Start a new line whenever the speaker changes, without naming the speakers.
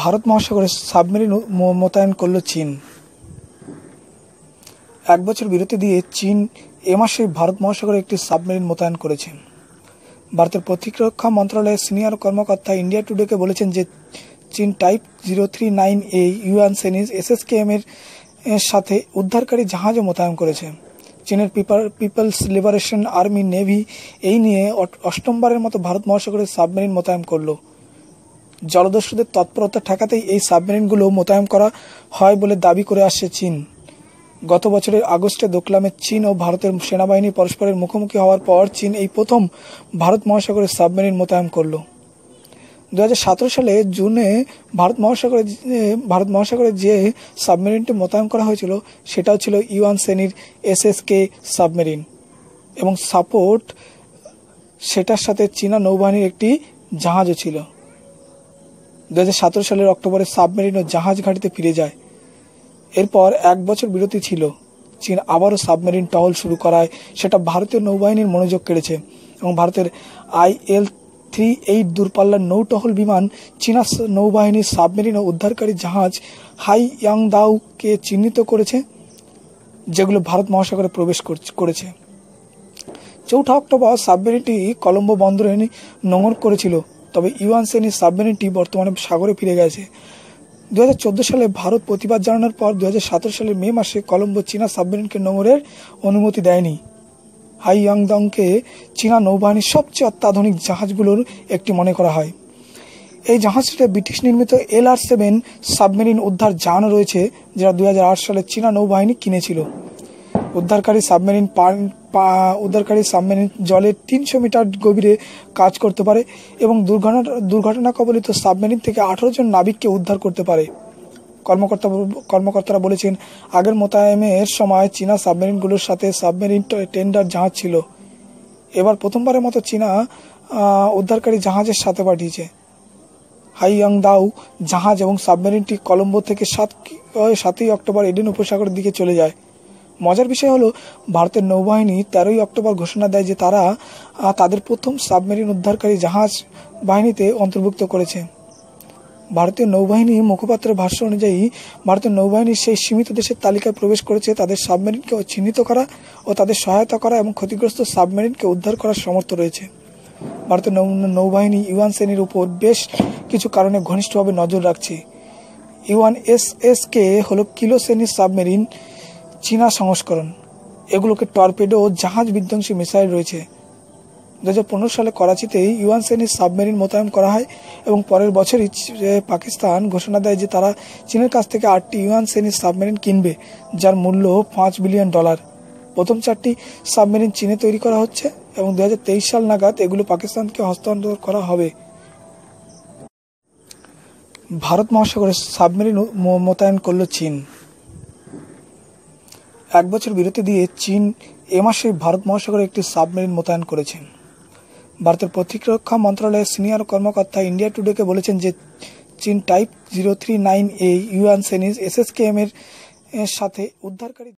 ভারত মহাসাগরে সাবমেরিন মোতায়েন করল চীন এক বছর বিরতি দিয়ে চীন এ মাসে ভারত মহাসাগরে একটি সাবমেরিন মোতায়েন করেছে ভারতের প্রতিরক্ষা মন্ত্রণালয়ের সিনিয়র কর্মকর্তা ইন্ডিয়া টুডেকে বলেছেন যে চীন type zero three nine A Yuan সেনিস এসএসকেএম এর সাথে উদ্ধারকারী জাহাজও মোতায়েন করেছে চীনের পিপলস লিবারেশন আর্মি নেভি এই নিয়ে অষ্টমবারের মতো ভারত মহাসাগরে সাবমেরিন মোতায়েন করলো জলদস্যুদের তৎপরতা ঠেকাতেই এই সাবমেরিনগুলো মোতায়েন করা হয় বলে দাবি করে আসছে চীন গত বছরের আগস্টে দোকলামে চীন ও ভারতের সেনাবাহিনী পরস্পরের মুখোমুখি হওয়ার পর চীন এই প্রথম ভারত মহাসাগরে সাবমেরিন মোতায়েন করল দু সালে জুনে ভারত মহাসাগরে ভারত মহাসাগরে যে সাবমেরিনটি মোতায়েন করা হয়েছিল সেটাও ছিল ইউয়ান শ্রেণীর এসএসকে সাবমেরিন এবং সাপোর্ট সেটার সাথে চীনা নৌবাহিনীর একটি জাহাজও ছিল দু সালের অক্টোবরে সাবমেরিন ও জাহাজ ঘাটিতে ফিরে যায় এরপর এক বছর বিরতি ছিল চীন আবারও সাবমেরিন টহল শুরু করায় সেটা ভারতীয় নৌবাহিনীর মনোযোগ কেড়েছে এবং ভারতের আইএল থ্রি এইট দূরপাল্লার নৌটহল বিমান চীনা নৌবাহিনীর সাবমেরিন ও উদ্ধারকারী জাহাজ হাই দাউকে চিহ্নিত করেছে যেগুলো ভারত মহাসাগরে প্রবেশ করেছে চৌঠা অক্টোবর সাবমেরিনটি কলম্বো বন্দরে নোঙর করেছিল তবে ইউয়ান শ্রেণীর সাবমেরিনটি বর্তমানে সাগরে ফিরে গেছে দু সালে ভারত প্রতিবাদ জানানোর পর দু সালের মে মাসে কলম্বো চীনা সাবমেরিনকে নোঙরের অনুমতি দেয়নি হাইয়াংদংকে চীনা নৌবাহিনীর সবচেয়ে অত্যাধুনিক জাহাজগুলোর একটি মনে করা হয় এই জাহাজটিতে ব্রিটিশ নির্মিত এল আর সেভেন সাবমেরিন উদ্ধার জাহাজও রয়েছে যারা দু সালে চীনা নৌবাহিনী কিনেছিল উদ্ধারকারী সাবমেরিন উদ্ধারকারী সাবমেরিন জলে তিনশো মিটার গভীরে কাজ করতে পারে এবং দুর্ঘটনা দুর্ঘটনা কবলিত সাবমেরিন থেকে আঠারো জন নাবিককে উদ্ধার করতে পারে কর্মকর্তা কর্মকর্তারা বলেছেন আগের মোতায়েমের সময় চীনা সাবমেরিনগুলোর সাথে সাবমেরিন টেন্ডার জাহাজ ছিল এবার প্রথমবারের মতো চীনা উদ্ধারকারী জাহাজের সাথে পাঠিয়েছে হাইয়াং দাউ জাহাজ এবং সাবমেরিনটি কলম্বো থেকে সাত সাতই অক্টোবর এডেন উপসাগরের দিকে চলে যায় মজার বিষয় হলো ভারতের নৌবাহিনী তেরোই অক্টোবর ঘোষণা দেয় যে তারা তাদের প্রথম সাবমেরিন উদ্ধারকারী জাহাজ বাহিনীতে অন্তর্ভুক্ত করেছে ভারতীয় নৌবাহিনী মুখপাত্রের ভাষ্য অনুযায়ী ভারতীয় নৌবাহিনী সেই সীমিত দেশের তালিকায় প্রবেশ করেছে তাদের সাবমেরিনকে চিহ্নিত করা ও তাদের সহায়তা করা এবং ক্ষতিগ্রস্ত সাবমেরিনকে উদ্ধার করার সমর্থ রয়েছে ভারতীয় নৌবাহিনী ইউয়ান শ্রেণীর উপর বেশ কিছু কারণে ঘনিষ্ঠভাবে নজর রাখছে ইউয়ান এস এস কে হল কিলো শ্রেণীর সাবমেরিন চীনা সংস্করণ এগুলোকে টর্পেডো ও জাহাজ বিধ্বংসী মিসাইল রয়েছে দু হাজার পনেরো সালে করাচিতেই ইউয়ান সেনির সাবমেরিন মোতায়েন করা হয় এবং পরের বছরই পাকিস্তান ঘোষণা দেয় যে তারা চীনের কাছ থেকে আটটি ইউয়ান সেনির সাবমেরিন কিনবে যার মূল্য পাঁচ বিলিয়ন ডলার প্রথম চারটি সাবমেরিন চীনে তৈরি করা হচ্ছে এবং দু হাজার তেইশ সাল নাগাদ এগুলো পাকিস্তানকে হস্তান্তর করা হবে ভারত মহাসাগরে সাবমেরিন মোতায়েন করল চীন এক বছর বিরতি দিয়ে চীন এ মাসে ভারত মহাসাগরে একটি সাবমেরিন মোতায়েন করেছেন ভারতের প্রতিরক্ষা মন্ত্রণালয়ের সিনিয়র কর্মকর্তা ইন্ডিয়া টুডেকে বলেছেন যে চীন type zero three nine A Yuan সেনিস এসএসকেএম এর সাথে উদ্ধারকারী